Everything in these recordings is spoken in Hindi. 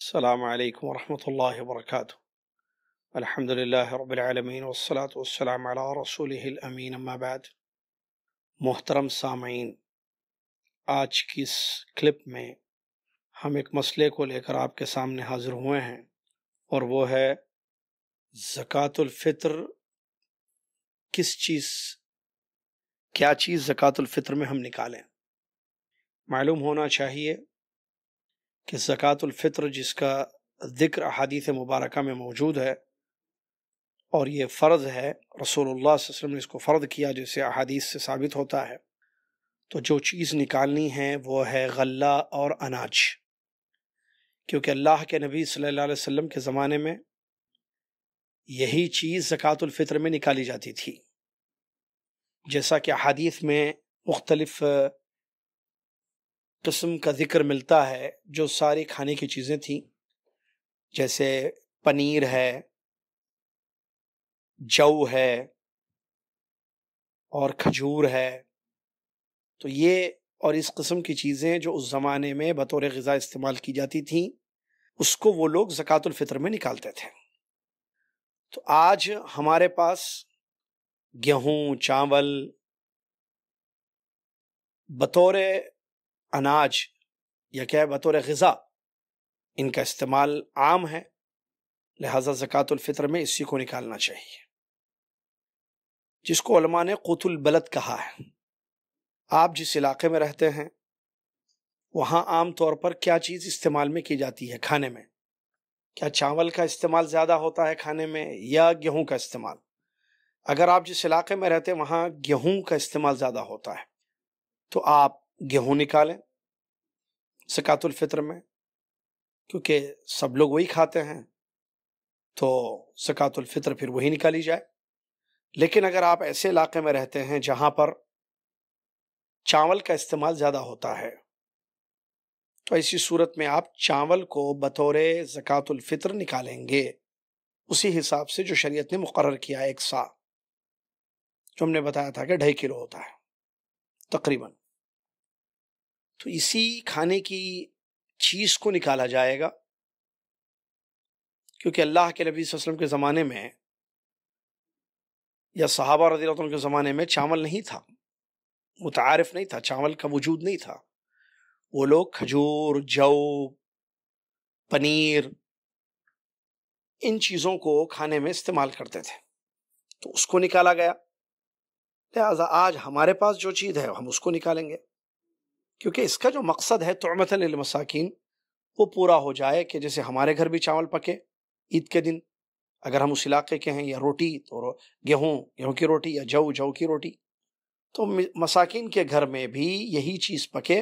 السلام عليكم ورحمة الله وبركاته الحمد لله رب العالمين والصلاة والسلام على रसूल अमीन अम्माबाद मोहतरम सामीन आज की इस क्लिप में हम एक मसले को लेकर आपके सामने हाजिर हुए हैं और वो है ज़क़़तुल्फ़ितर किस चीज़ क्या चीज़ ज़क़़तुल्फ़ितर में हम निकालें मालूम होना चाहिए कि ज़क़़तुल्फ़ित्र जिसका ज़िक्र अहादीथ मुबारक में मौजूद है और ये फ़र्ज़ है रसोल्ला वसम ने इसको फ़र्द किया जिससे अहादीस से साबित होता है तो जो चीज़ निकालनी है वो है गल्ला और अनाज क्योंकि अल्लाह के नबी सल्लल्लाहु अलैहि वसल्लम के ज़माने में यही चीज़ ज़क़़तुल्फ़ित्र में निकाली जाती थी जैसा कि अहादीथ में मुख्तलफ़ किस्म का ज़िक्र मिलता है जो सारी खाने की चीज़ें थीं जैसे पनीर है जव है और खजूर है तो ये और इस कस्म की चीज़ें जो उस ज़माने में बतौर गज़ा इस्तेमाल की जाती थीं उसको वो लोग ज़क़़तुल्फ़ितर में निकालते थे तो आज हमारे पास गेहूँ चावल बतौर अनाज या क्या है बतौर गज़ा इनका इस्तेमाल आम है लिहाजा ज़क़़तुल्फ़ितर में इसी को निकालना चाहिए जिसको अलमा ने कुतुल बलद कहा है आप जिस इलाके में रहते हैं वहाँ आम तौर पर क्या चीज़ इस्तेमाल में की जाती है खाने में क्या चावल का इस्तेमाल ज़्यादा होता है खाने में या गेहूँ का इस्तेमाल अगर आप जिस इलाके में रहते हैं वहाँ गेहूँ का इस्तेमाल ज़्यादा होता है तो आप गेहूं निकालें सकातुल में क्योंकि सब लोग वही खाते हैं तो सकातुल फिर वही निकाली जाए लेकिन अगर आप ऐसे इलाके में रहते हैं जहां पर चावल का इस्तेमाल ज़्यादा होता है तो ऐसी सूरत में आप चावल को बतौर ज़क़ातुल निकालेंगे उसी हिसाब से जो शरीयत ने मुकर किया है एक सा जो हमने बताया था कि ढाई किलो होता है तकरीबन तो इसी खाने की चीज़ को निकाला जाएगा क्योंकि अल्लाह के नबी वसल्लम के ज़माने में या सहाबा रजी के ज़माने में चावल नहीं था मुतारफ नहीं था चावल का वजूद नहीं था वो लोग खजूर जव पनीर इन चीज़ों को खाने में इस्तेमाल करते थे तो उसको निकाला गया लिहाजा आज हमारे पास जो चीज़ है हम उसको निकालेंगे क्योंकि इसका जो मकसद है तोमतन मसाकिन वो पूरा हो जाए कि जैसे हमारे घर भी चावल पके ईद के दिन अगर हम उस इलाके के हैं या रोटी तो गेहूँ गेहूँ की रोटी या जऊ जऊ की रोटी तो मसाकिन के घर में भी यही चीज़ पके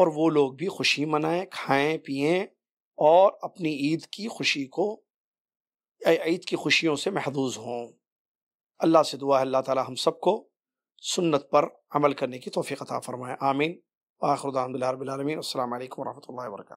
और वो लोग भी खुशी मनाएं खाएं पिएं और अपनी ईद की खुशी को ईद की खुशियों से महदूज हों अल्लाह से दुआ है अल्लाह ताला हम सबको सुन्नत पर अमल करने की तोफ़ी अता फरमाएँ आमीन واخر دعوانا لله رب العالمين والسلام عليكم ورحمه الله وبركاته